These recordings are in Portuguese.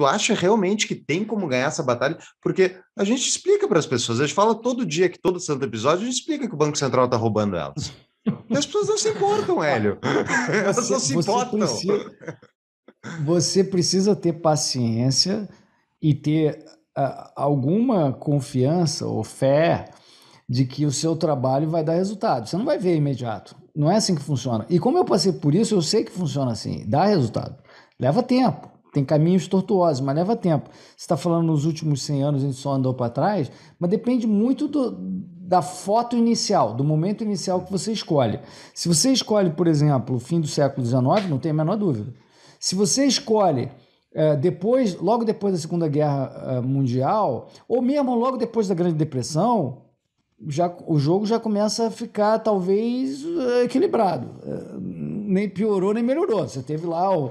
Tu acha realmente que tem como ganhar essa batalha? Porque a gente explica para as pessoas, a gente fala todo dia que todo santo episódio, a gente explica que o Banco Central está roubando elas. E as pessoas não se importam, Hélio. Elas não se importam. Precisa, você precisa ter paciência e ter uh, alguma confiança ou fé de que o seu trabalho vai dar resultado. Você não vai ver imediato. Não é assim que funciona. E como eu passei por isso, eu sei que funciona assim. Dá resultado. Leva tempo tem caminhos tortuosos, mas leva tempo. Você está falando nos últimos 100 anos a gente só andou para trás, mas depende muito do, da foto inicial, do momento inicial que você escolhe. Se você escolhe, por exemplo, o fim do século XIX, não tem a menor dúvida. Se você escolhe é, depois, logo depois da Segunda Guerra eh, Mundial, ou mesmo logo depois da Grande Depressão, já, o jogo já começa a ficar talvez eh, equilibrado. nem piorou, nem melhorou. Você teve lá o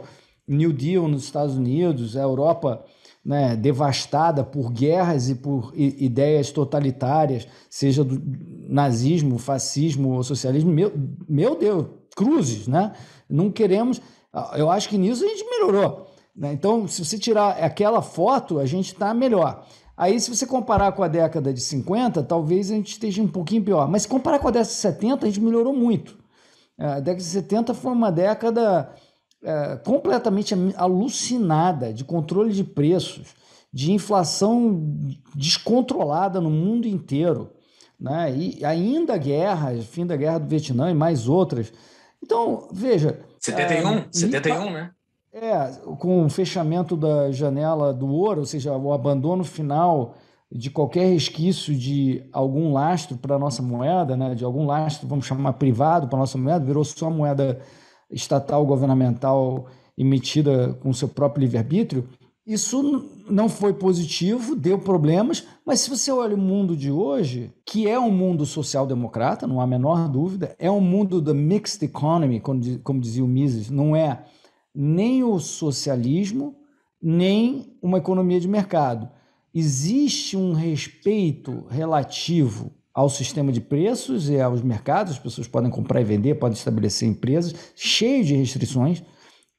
New Deal nos Estados Unidos, a Europa né, devastada por guerras e por ideias totalitárias, seja do nazismo, fascismo ou socialismo. Meu, meu Deus, cruzes, né? Não queremos. Ah, eu acho que nisso a gente melhorou. Né? Então, se você tirar aquela foto, a gente está melhor. Aí, se você comparar com a década de 50, talvez a gente esteja um pouquinho pior. Mas se comparar com a década de 70, a gente melhorou muito. Ah, a década de 70 foi uma década é, completamente alucinada de controle de preços, de inflação descontrolada no mundo inteiro, né? e ainda guerras, fim da guerra do Vietnã e mais outras. Então, veja. 71, é, 71 né? É, com o fechamento da janela do ouro, ou seja, o abandono final de qualquer resquício de algum lastro para a nossa moeda, né, de algum lastro, vamos chamar privado para a nossa moeda, virou só moeda estatal governamental emitida com seu próprio livre-arbítrio, isso não foi positivo, deu problemas, mas se você olha o mundo de hoje, que é um mundo social-democrata, não há a menor dúvida, é um mundo da mixed economy, como dizia o Mises, não é nem o socialismo, nem uma economia de mercado. Existe um respeito relativo ao sistema de preços e aos mercados, as pessoas podem comprar e vender, podem estabelecer empresas, cheio de restrições,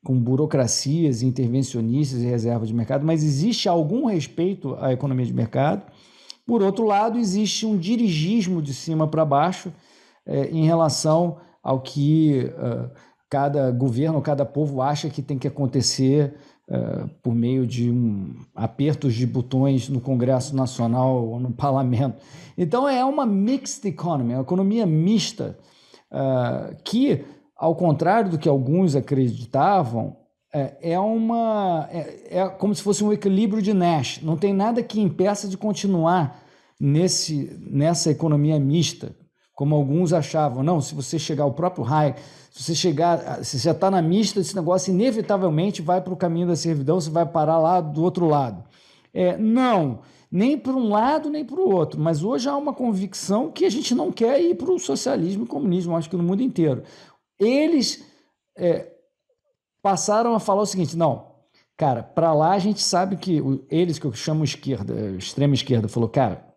com burocracias, intervencionistas e reservas de mercado, mas existe algum respeito à economia de mercado. Por outro lado, existe um dirigismo de cima para baixo eh, em relação ao que. Uh, cada governo, cada povo acha que tem que acontecer uh, por meio de um, apertos de botões no Congresso Nacional ou no Parlamento. Então é uma mixed economy, é uma economia mista, uh, que, ao contrário do que alguns acreditavam, eh, é, uma é, é, como se fosse um equilíbrio de Nash. Não tem nada que impeça de continuar nesse, nessa economia mista como alguns achavam. Não, se você chegar ao próprio Hayek, se você chegar, se já está na mista desse negócio, inevitavelmente vai para o caminho da servidão, você vai parar lá do outro lado. É, não, nem para um lado nem para o outro. Mas hoje há uma convicção que a gente não quer ir para o socialismo e comunismo, acho que no mundo inteiro. Eles é, passaram a falar o seguinte: não, cara, para lá a gente sabe que eles que eu chamo esquerda, extrema esquerda, falou, cara,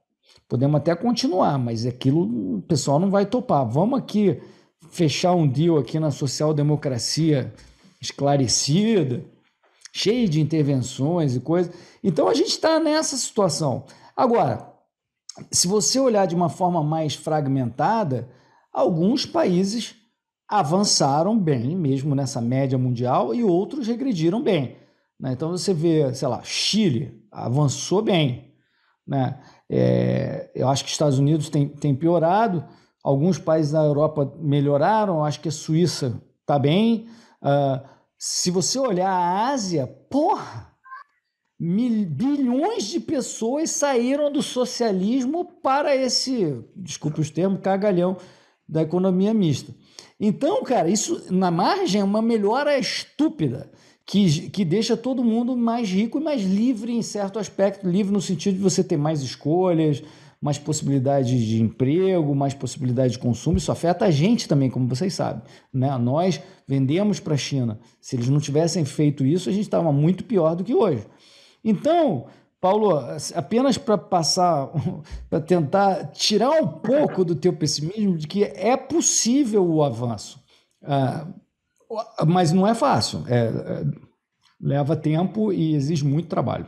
Podemos até continuar, mas aquilo o pessoal não vai topar. Vamos aqui fechar um deal aqui na social-democracia esclarecida, cheia de intervenções e coisas. Então a gente está nessa situação. Agora, se você olhar de uma forma mais fragmentada, alguns países avançaram bem, mesmo nessa média mundial, e outros regrediram bem. Né? Então você vê, sei lá, Chile avançou bem. Né? É, eu acho que os Estados Unidos tem, tem piorado, alguns países da Europa melhoraram, acho que a Suíça está bem. Uh, se você olhar a Ásia, porra, mil, bilhões de pessoas saíram do socialismo para esse, desculpe os termos, cagalhão da economia mista. Então, cara, isso na margem é uma melhora estúpida que, que deixa todo mundo mais rico e mais livre em certo aspecto livre no sentido de você ter mais escolhas, mais possibilidades de emprego, mais possibilidade de consumo. Isso afeta a gente também, como vocês sabem. Né? Nós vendemos para a China. Se eles não tivessem feito isso, a gente estava muito pior do que hoje. Então, Paulo, apenas para passar, para tentar tirar um pouco do teu pessimismo de que é possível o avanço. Ah, mas não é fácil. É, é, leva tempo e exige muito trabalho.